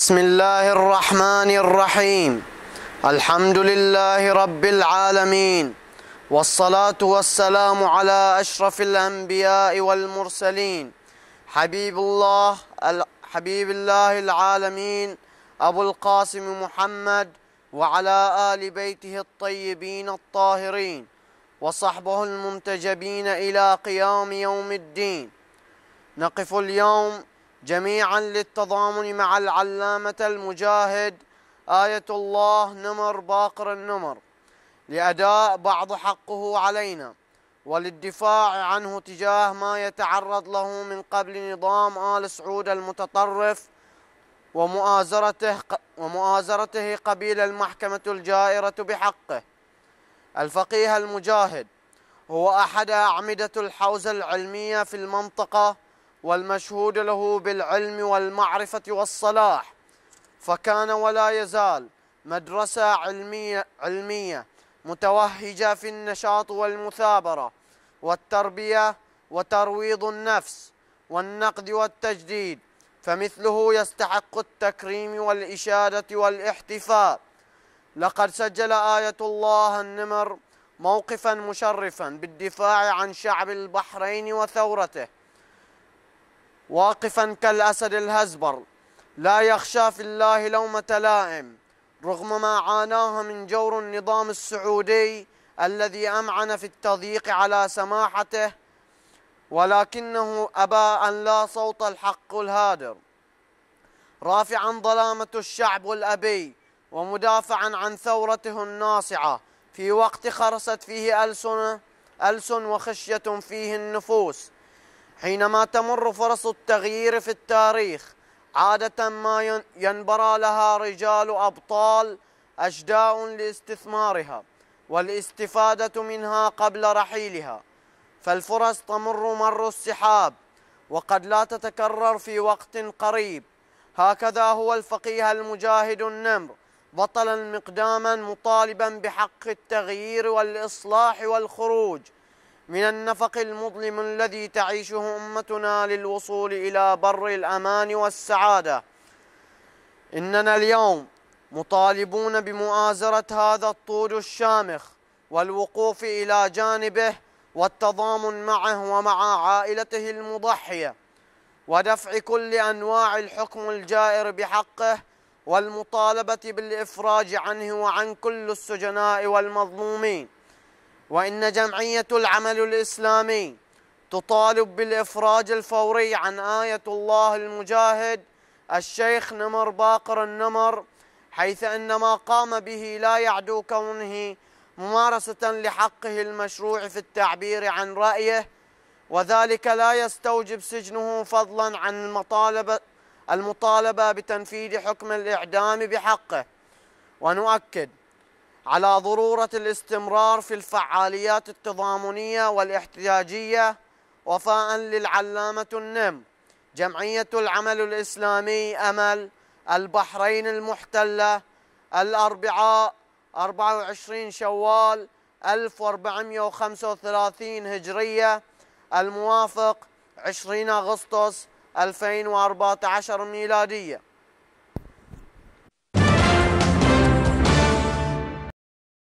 بسم الله الرحمن الرحيم الحمد لله رب العالمين والصلاة والسلام على أشرف الأنبياء والمرسلين حبيب الله حبيب الله العالمين أبو القاسم محمد وعلى آل بيته الطيبين الطاهرين وصحبه المنتجبين إلى قيام يوم الدين نقف اليوم جميعا للتضامن مع العلامة المجاهد آية الله نمر باقر النمر لأداء بعض حقه علينا وللدفاع عنه تجاه ما يتعرض له من قبل نظام آل سعود المتطرف ومؤازرته, ومؤازرته قبيل المحكمة الجائرة بحقه الفقيه المجاهد هو أحد أعمدة الحوزة العلمية في المنطقة والمشهود له بالعلم والمعرفة والصلاح فكان ولا يزال مدرسة علمية, علمية متوهجة في النشاط والمثابرة والتربية وترويض النفس والنقد والتجديد فمثله يستحق التكريم والإشادة والاحتفاء لقد سجل آية الله النمر موقفا مشرفا بالدفاع عن شعب البحرين وثورته واقفا كالأسد الهزبر لا يخشى في الله لومة لائم رغم ما عاناه من جور النظام السعودي الذي أمعن في التضييق على سماحته ولكنه أبى أن لا صوت الحق الهادر رافعا ظلامة الشعب الأبي ومدافعا عن ثورته الناصعة في وقت خرست فيه ألسن, ألسن وخشية فيه النفوس حينما تمر فرص التغيير في التاريخ عادة ما ينبرى لها رجال أبطال أجداء لاستثمارها والاستفادة منها قبل رحيلها فالفرص تمر مر السحاب وقد لا تتكرر في وقت قريب هكذا هو الفقيه المجاهد النمر بطلا مقداما مطالبا بحق التغيير والإصلاح والخروج من النفق المظلم الذي تعيشه أمتنا للوصول إلى بر الأمان والسعادة إننا اليوم مطالبون بمؤازرة هذا الطول الشامخ والوقوف إلى جانبه والتضامن معه ومع عائلته المضحية ودفع كل أنواع الحكم الجائر بحقه والمطالبة بالإفراج عنه وعن كل السجناء والمظلومين وإن جمعية العمل الإسلامي تطالب بالإفراج الفوري عن آية الله المجاهد الشيخ نمر باقر النمر حيث أن ما قام به لا يعدو كونه ممارسة لحقه المشروع في التعبير عن رأيه وذلك لا يستوجب سجنه فضلا عن المطالبة المطالبة بتنفيذ حكم الإعدام بحقه ونؤكد على ضرورة الاستمرار في الفعاليات التضامنية والاحتجاجية وفاء للعلامة النم جمعية العمل الإسلامي أمل البحرين المحتلة الأربعاء 24 شوال 1435 هجرية الموافق 20 أغسطس 2014 ميلادية